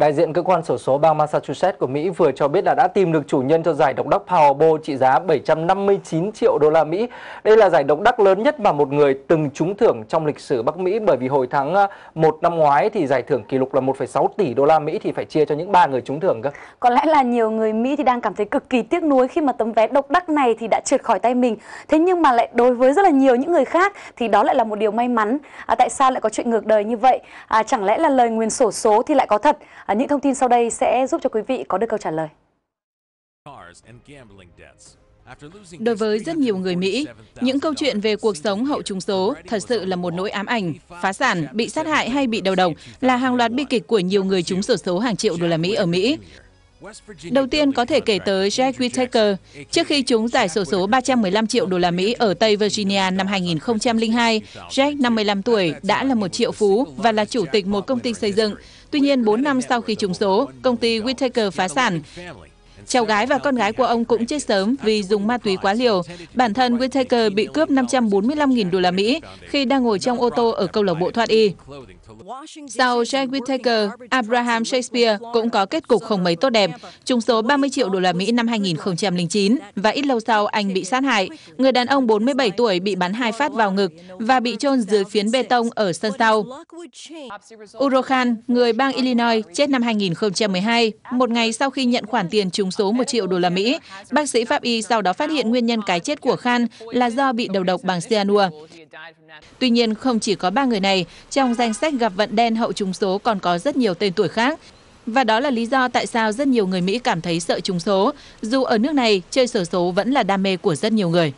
Đại diện cơ quan sổ số bang Massachusetts của Mỹ vừa cho biết là đã tìm được chủ nhân cho giải độc đắc Powerball trị giá 759 triệu đô la Mỹ. Đây là giải độc đắc lớn nhất mà một người từng trúng thưởng trong lịch sử Bắc Mỹ bởi vì hồi tháng 1 ờ, năm ngoái thì giải thưởng kỷ lục là 1,6 tỷ đô la Mỹ thì phải chia cho những ba người trúng thưởng cơ. Có lẽ là nhiều người Mỹ thì đang cảm thấy cực kỳ tiếc nuối khi mà tấm vé độc đắc này thì đã trượt khỏi tay mình. Thế nhưng mà lại đối với rất là nhiều những người khác thì đó lại là một điều may mắn. À, tại sao lại có chuyện ngược đời như vậy? À, chẳng lẽ là lời nguyền sổ số thì lại có thật? À, những thông tin sau đây sẽ giúp cho quý vị có được câu trả lời. Đối với rất nhiều người Mỹ, những câu chuyện về cuộc sống hậu trùng số thật sự là một nỗi ám ảnh. Phá sản, bị sát hại hay bị đầu độc là hàng loạt bi kịch của nhiều người trúng sổ số hàng triệu đô la Mỹ ở Mỹ. Đầu tiên có thể kể tới Jack Whittaker trước khi chúng giải sổ số 315 triệu đô la Mỹ ở Tây Virginia năm 2002. Jack 55 tuổi đã là một triệu phú và là chủ tịch một công ty xây dựng. Tuy nhiên, 4 năm sau khi trúng số, công ty Whittaker phá sản. Cháu gái và con gái của ông cũng chết sớm vì dùng ma túy quá liều. Bản thân Whittaker bị cướp 545.000 đô la Mỹ khi đang ngồi trong ô tô ở câu lạc bộ thoát y. Sau Jack Whittaker, Abraham Shakespeare cũng có kết cục không mấy tốt đẹp, trúng số 30 triệu đô la Mỹ năm 2009 và ít lâu sau anh bị sát hại. Người đàn ông 47 tuổi bị bắn hai phát vào ngực và bị chôn dưới phiến bê tông ở sân sau. Uro người bang Illinois, chết năm 2012, một ngày sau khi nhận khoản tiền trúng tổng số 1 triệu đô la Mỹ. Bác sĩ pháp y sau đó phát hiện nguyên nhân cái chết của Khan là do bị đầu độc bằng cyanua. Tuy nhiên, không chỉ có ba người này, trong danh sách gặp vận đen hậu trúng số còn có rất nhiều tên tuổi khác. Và đó là lý do tại sao rất nhiều người Mỹ cảm thấy sợ trúng số, dù ở nước này chơi sổ số vẫn là đam mê của rất nhiều người.